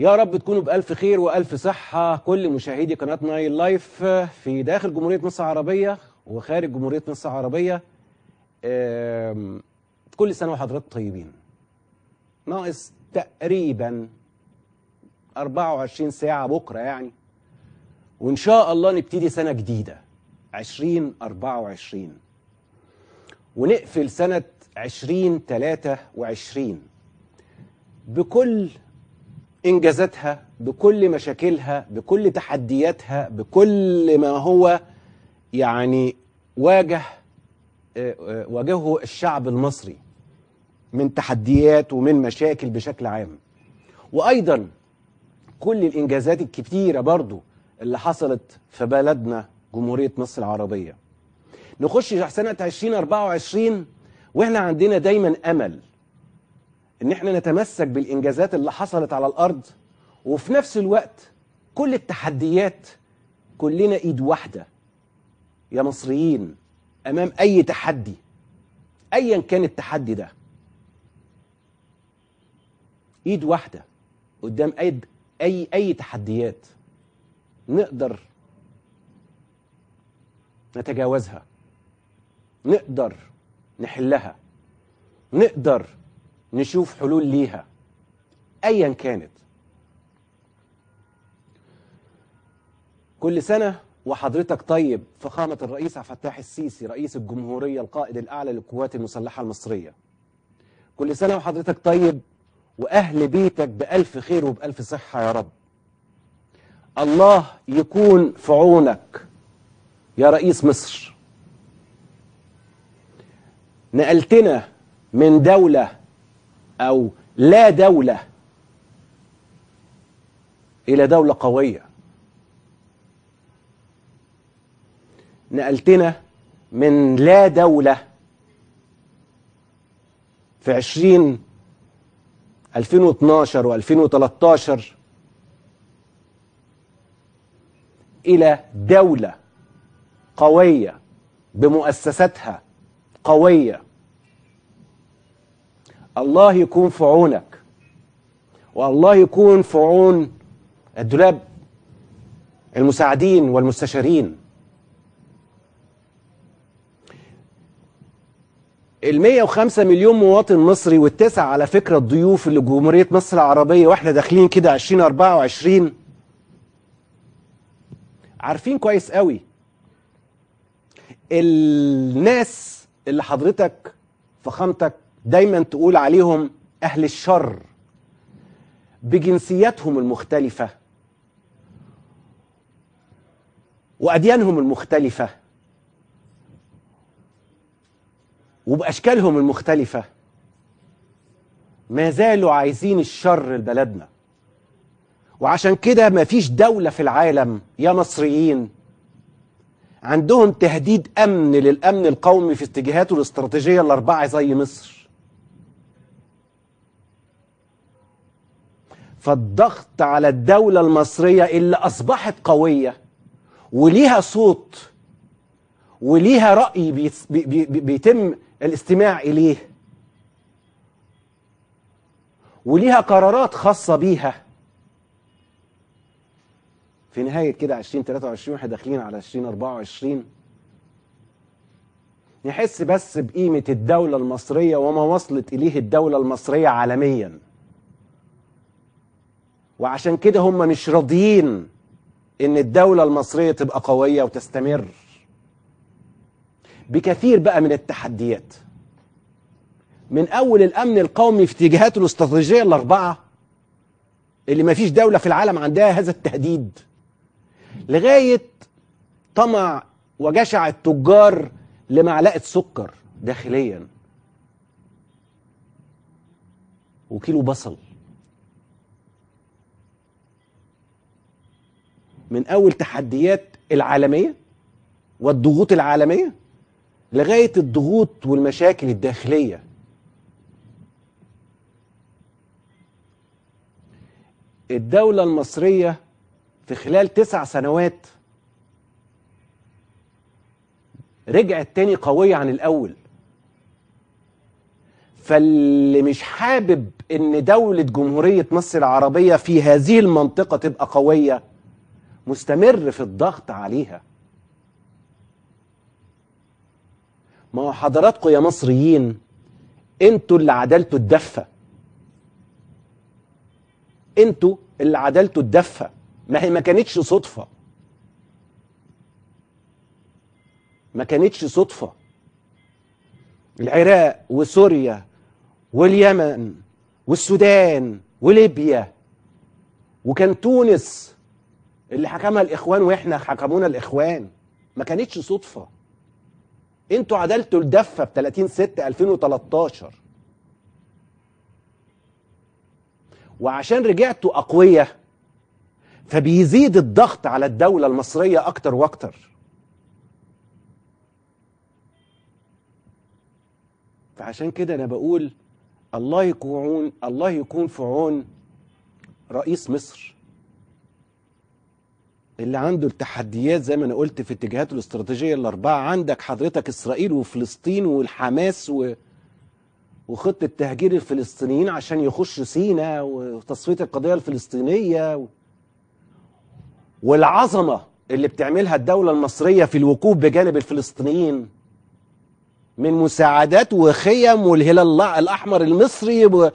يا رب تكونوا بألف خير وألف صحة كل مشاهدي قناة نايل لايف آه، في داخل جمهورية مصر العربية وخارج جمهورية مصر العربية كل سنة وحضراتكم طيبين ناقص تقريبا 24 ساعة بكرة يعني وإن شاء الله نبتدي سنة جديدة 2024 ونقفل سنة 2023 بكل إنجازاتها بكل مشاكلها بكل تحدياتها بكل ما هو يعني واجه آه، آه، واجهه الشعب المصري من تحديات ومن مشاكل بشكل عام وأيضا كل الإنجازات الكتيرة برضو اللي حصلت في بلدنا جمهورية مصر العربية نخش سنة 2024 وإحنا عندنا دايما أمل ان احنا نتمسك بالانجازات اللي حصلت على الارض وفي نفس الوقت كل التحديات كلنا ايد واحده يا مصريين امام اي تحدي ايا كان التحدي ده ايد واحده قدام اي اي اي تحديات نقدر نتجاوزها نقدر نحلها نقدر نشوف حلول ليها ايا كانت كل سنة وحضرتك طيب فخامة الرئيس عبد الفتاح السيسي رئيس الجمهورية القائد الأعلى للقوات المسلحة المصرية كل سنة وحضرتك طيب وأهل بيتك بألف خير وبألف صحة يا رب الله يكون في عونك يا رئيس مصر نقلتنا من دولة أو لا دولة إلى دولة قوية نقلتنا من لا دولة في عشرين 2012 و2013 إلى دولة قوية بمؤسساتها قوية الله يكون في عونك والله يكون في عون الدولاب المساعدين والمستشارين ال 105 مليون مواطن مصري والتسع على فكرة الضيوف اللي جمهورية مصر العربية واحنا داخلين كده 2024 عارفين كويس قوي الناس اللي حضرتك فخامتك دايما تقول عليهم أهل الشر بجنسياتهم المختلفة وأديانهم المختلفة وبأشكالهم المختلفة ما زالوا عايزين الشر لبلدنا وعشان كده ما فيش دولة في العالم يا مصريين عندهم تهديد أمن للأمن القومي في اتجاهاته الاستراتيجية الأربعة زي مصر فالضغط على الدولة المصرية اللي أصبحت قوية وليها صوت وليها رأي بيتم الاستماع إليه وليها قرارات خاصة بيها في نهاية كده 2023 واحنا داخلين على 2024 نحس بس بقيمة الدولة المصرية وما وصلت إليه الدولة المصرية عالمياً وعشان كده هم مش راضيين ان الدولة المصرية تبقى قوية وتستمر بكثير بقى من التحديات من اول الامن القومي في اتجاهاته الاستراتيجية الاربعة اللي ما فيش دولة في العالم عندها هذا التهديد لغاية طمع وجشع التجار لمعلقة سكر داخليا وكيلو بصل من اول تحديات العالميه والضغوط العالميه لغايه الضغوط والمشاكل الداخليه الدوله المصريه في خلال تسع سنوات رجعت تاني قويه عن الاول فاللي مش حابب ان دولة جمهورية مصر العربية في هذه المنطقة تبقى قوية مستمر في الضغط عليها ما هو حضراتكم يا مصريين انتوا اللي عدلتوا الدفة انتوا اللي عدلتوا الدفة ما هي ما كانتش صدفة ما كانتش صدفة العراق وسوريا واليمن والسودان وليبيا وكان تونس اللي حكمها الاخوان واحنا حكمونا الاخوان ما كانتش صدفه انتوا عدلتوا الدفه ب 30 6 2013 وعشان رجعتوا اقوياء فبيزيد الضغط على الدوله المصريه اكتر واكتر فعشان كده انا بقول الله يكون الله يكون في عون رئيس مصر اللي عنده التحديات زي ما انا قلت في اتجاهاته الاستراتيجيه الاربعه عندك حضرتك اسرائيل وفلسطين والحماس و... وخطه تهجير الفلسطينيين عشان يخشوا سينا وتصفيه القضيه الفلسطينيه و... والعظمه اللي بتعملها الدوله المصريه في الوقوف بجانب الفلسطينيين من مساعدات وخيم والهلال الاحمر المصري ب...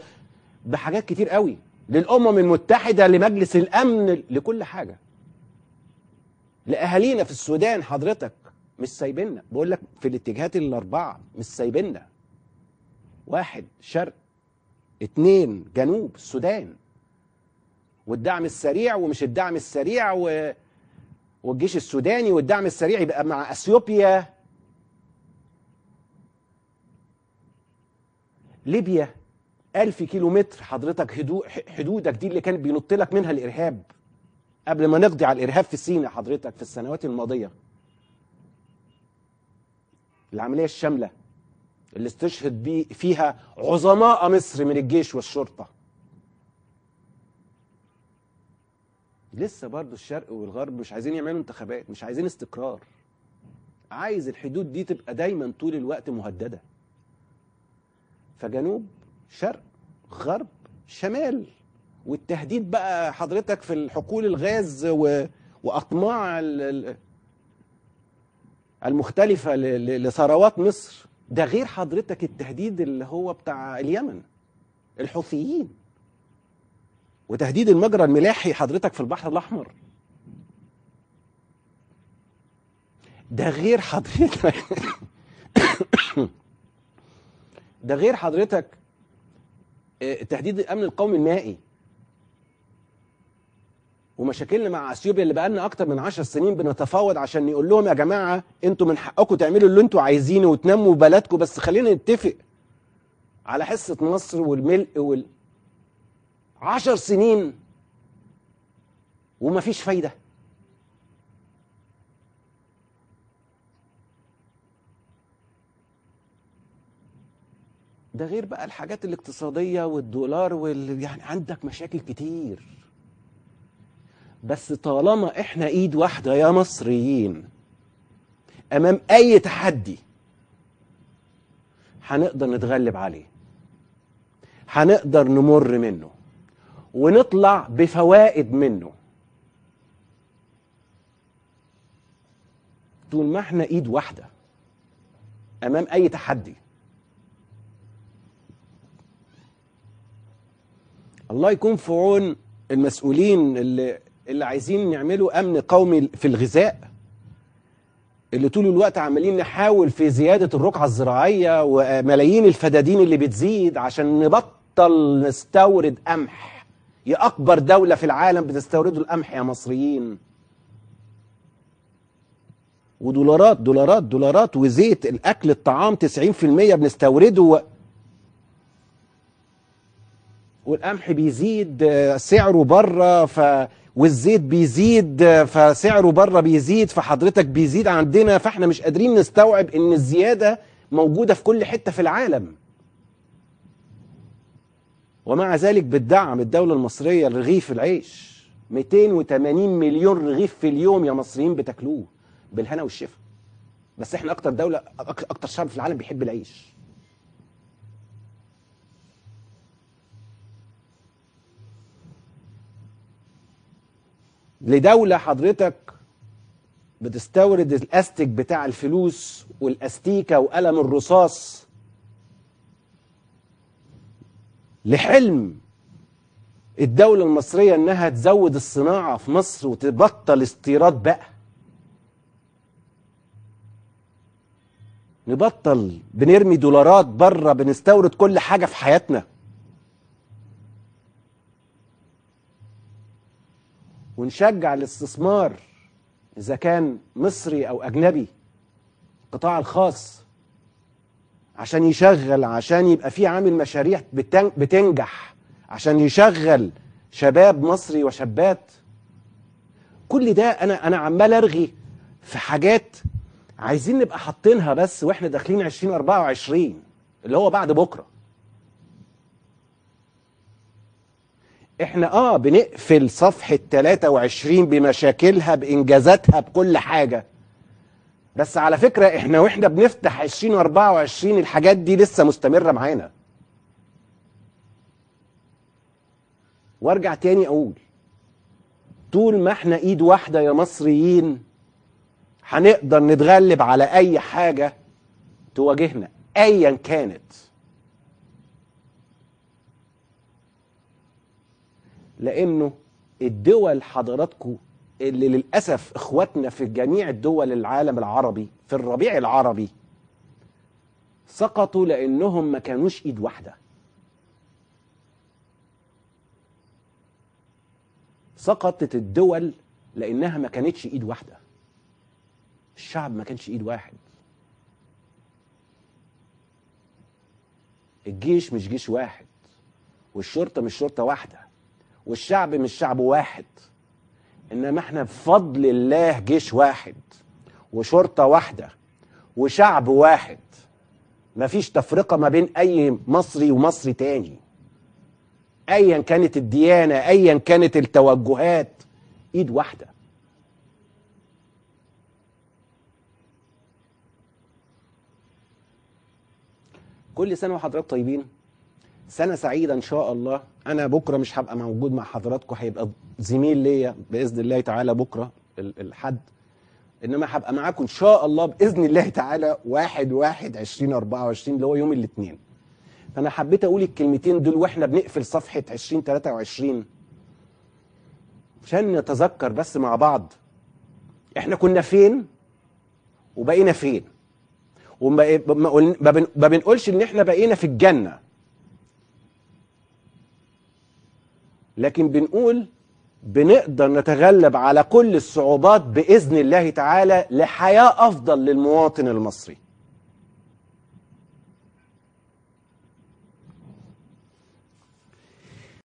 بحاجات كتير قوي للامم المتحده لمجلس الامن لكل حاجه لأهالينا في السودان حضرتك مش سايبنا بقول لك في الاتجاهات الأربعة مش سايبنا واحد شرق اتنين جنوب السودان والدعم السريع ومش الدعم السريع و... والجيش السوداني والدعم السريع يبقى مع اثيوبيا ليبيا ألف كيلو متر حضرتك هدو... حدودك دي اللي كان بينط لك منها الإرهاب قبل ما نقضي على الارهاب في سيناء حضرتك في السنوات الماضيه العمليه الشامله اللي استشهد بي فيها عظماء مصر من الجيش والشرطه لسه برضه الشرق والغرب مش عايزين يعملوا انتخابات مش عايزين استقرار عايز الحدود دي تبقى دايما طول الوقت مهدده فجنوب شرق غرب شمال والتهديد بقى حضرتك في الحقول الغاز و... واطماع ال... المختلفه ل... لثروات مصر ده غير حضرتك التهديد اللي هو بتاع اليمن الحوثيين وتهديد المجرى الملاحي حضرتك في البحر الاحمر ده غير حضرتك ده غير حضرتك آه، تهديد الامن القومي المائي ومشاكلنا مع اثيوبيا اللي بقالنا اكتر من 10 سنين بنتفاوض عشان نقول لهم يا جماعه انتوا من حقكم تعملوا اللي انتوا عايزينه وتنموا بلدكم بس خلينا نتفق على حصه مصر والملء وال 10 سنين ومفيش فايده ده غير بقى الحاجات الاقتصاديه والدولار وال يعني عندك مشاكل كتير بس طالما احنا ايد واحده يا مصريين امام اي تحدي هنقدر نتغلب عليه هنقدر نمر منه ونطلع بفوائد منه طول ما احنا ايد واحده امام اي تحدي الله يكون في عون المسؤولين اللي اللي عايزين نعمله امن قومي في الغذاء اللي طول الوقت عمالين نحاول في زياده الرقعه الزراعيه وملايين الفدادين اللي بتزيد عشان نبطل نستورد قمح يا اكبر دوله في العالم بتستوردوا القمح يا مصريين ودولارات دولارات دولارات وزيت الاكل الطعام 90% بنستورده و... والقمح بيزيد سعره بره ف والزيت بيزيد فسعره بره بيزيد فحضرتك بيزيد عندنا فاحنا مش قادرين نستوعب ان الزياده موجوده في كل حته في العالم ومع ذلك بتدعم الدولة المصرية الرغيف العيش 280 مليون رغيف في اليوم يا مصريين بتاكلوه بالهنا والشفا بس احنا اكتر دولة اكتر شعب في العالم بيحب العيش لدولة حضرتك بتستورد الاستيك بتاع الفلوس والاستيكة وقلم الرصاص لحلم الدولة المصرية انها تزود الصناعة في مصر وتبطل استيراد بقى نبطل بنرمي دولارات بره بنستورد كل حاجة في حياتنا ونشجع الاستثمار إذا كان مصري أو أجنبي القطاع الخاص عشان يشغل عشان يبقى في عامل مشاريع بتنجح عشان يشغل شباب مصري وشابات كل ده أنا أنا عمال أرغي في حاجات عايزين نبقى حاطينها بس واحنا داخلين 2024 اللي هو بعد بكره احنا اه بنقفل صفحة 23 بمشاكلها بانجازاتها بكل حاجة بس على فكرة احنا واحنا بنفتح 2024 الحاجات دي لسه مستمرة معانا وارجع تاني اقول طول ما احنا ايد واحدة يا مصريين هنقدر نتغلب على اي حاجة تواجهنا ايا كانت لأنه الدول حضراتكم اللي للأسف إخواتنا في جميع الدول العالم العربي في الربيع العربي سقطوا لأنهم ما كانوش إيد واحدة سقطت الدول لأنها ما كانتش إيد واحدة الشعب ما كانش إيد واحد الجيش مش جيش واحد والشرطة مش شرطة واحدة والشعب مش شعب واحد انما احنا بفضل الله جيش واحد وشرطه واحده وشعب واحد مفيش تفرقه ما بين اي مصري ومصري تاني ايا كانت الديانه ايا كانت التوجهات ايد واحده كل سنه وحضراتكم طيبين سنه سعيده ان شاء الله انا بكره مش هبقى موجود مع حضراتكم هيبقى زميل ليا باذن الله تعالى بكره الحد انما هبقى معاكم ان شاء الله باذن الله تعالى 1 1 2024 اللي هو يوم الاثنين فانا حبيت اقول الكلمتين دول واحنا بنقفل صفحه 2023 عشان نتذكر بس مع بعض احنا كنا فين وبقينا فين وما بنقولش ان احنا بقينا في الجنه لكن بنقول بنقدر نتغلب على كل الصعوبات بإذن الله تعالى لحياة أفضل للمواطن المصري